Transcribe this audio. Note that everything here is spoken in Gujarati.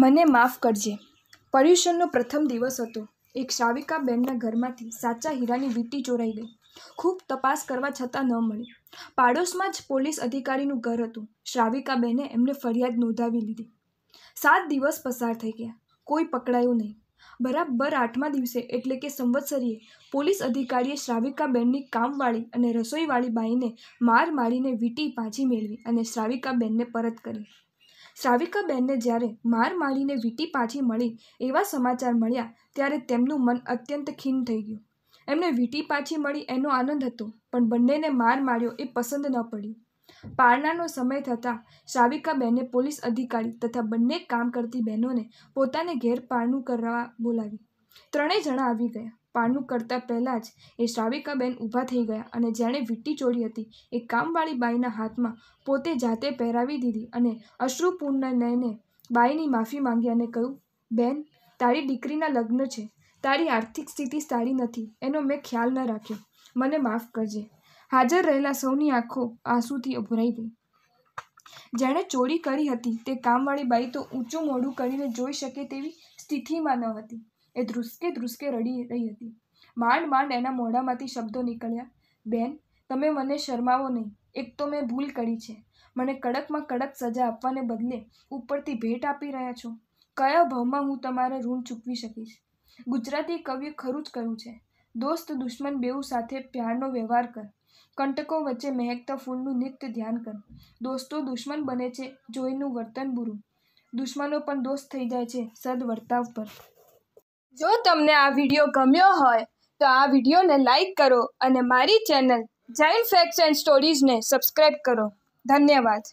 મને માફ કરજે પર્યુષણનો પ્રથમ દિવસ હતો એક શ્રાવિકા બેનના ઘરમાંથી સાચા હીરાની વીંટી ચોરાઈ ગઈ ખૂબ તપાસ કરવા છતાં ન મળી પાડોશમાં જ પોલીસ અધિકારીનું ઘર હતું શ્રાવિકા બેને એમને ફરિયાદ નોંધાવી લીધી સાત દિવસ પસાર થઈ ગયા કોઈ પકડાયું નહીં બરાબર આઠમા દિવસે એટલે કે સંવત્સરીએ પોલીસ અધિકારીએ શ્રાવિકાબેનની કામવાળી અને રસોઈવાળી બાઈને માર મારીને વીટી પાછી મેળવી અને શ્રાવિકાબેનને પરત કરી શ્રાવિકાબેનને જ્યારે માર મારીને વીટી પાછી મળી એવા સમાચાર મળ્યા ત્યારે તેમનું મન અત્યંત ખીન થઈ ગયું એમને વીટી પાછી મળી એનો આનંદ હતો પણ બંનેને માર માર્યો એ પસંદ ન પડ્યું પારણાનો સમય થતાં શાવિકાબહેને પોલીસ અધિકારી તથા બંને કામ કરતી બહેનોને પોતાને ઘેર પારણું કરવા બોલાવી ત્રણેય જણા આવી ગયા પારણું કરતાં પહેલાં જ એ શ્રાવિકાબેન ઊભા થઈ ગયા અને જેણે વીંટી ચોરી હતી એ કામવાળી બાઈના હાથમાં પોતે જાતે પહેરાવી દીધી અને અશ્રુપૂર્ણ નયને બાઈની માફી માંગી અને કહ્યું બેન તારી દીકરીના લગ્ન છે તારી આર્થિક સ્થિતિ સારી નથી એનો મેં ખ્યાલ ન રાખ્યો મને માફ કરજે હાજર રહેલા સૌની આંખો આંસુથી ભરાઈ ગઈ જેણે ચોરી કરી હતી તે કામવાળી બાઈ તો ઊંચું મોઢું કરીને જોઈ શકે તેવી સ્થિતિમાં ન હતી એ ધ્રુસકે ધ્રુસકે રડી રહી હતી માંડ માંડ એના મોઢામાંથી શબ્દો નીકળ્યા બેન તમે મને શરમાવો નહીં એક તો મેં ભૂલ કરી છે મને કડકમાં કડક સજા આપવાને બદલે ઉપરથી ભેટ આપી રહ્યા છો કયા ભાવમાં હું તમારા ઋણ ચૂકવી શકીશ ગુજરાતી કવિએ ખરું જ કહ્યું છે દોસ્ત દુશ્મન બેઉ સાથે પ્યારનો વ્યવહાર કર કંટકો વચ્ચે મહેકતા ફૂલનું નિત્ય ધ્યાન કર દોસ્તો દુશ્મન બને છે જોઈનું વર્તન બુરું દુશ્મનો પણ દોસ્ત થઈ જાય છે સદ વર્તાવ પર જો તમને આ વિડીયો ગમ્યો હોય તો આ વિડીયોને લાઈક કરો અને મારી ચેનલ જાઇન ફેક્ટ્સ એન્ડ સ્ટોરીઝને સબસ્ક્રાઈબ કરો ધન્યવાદ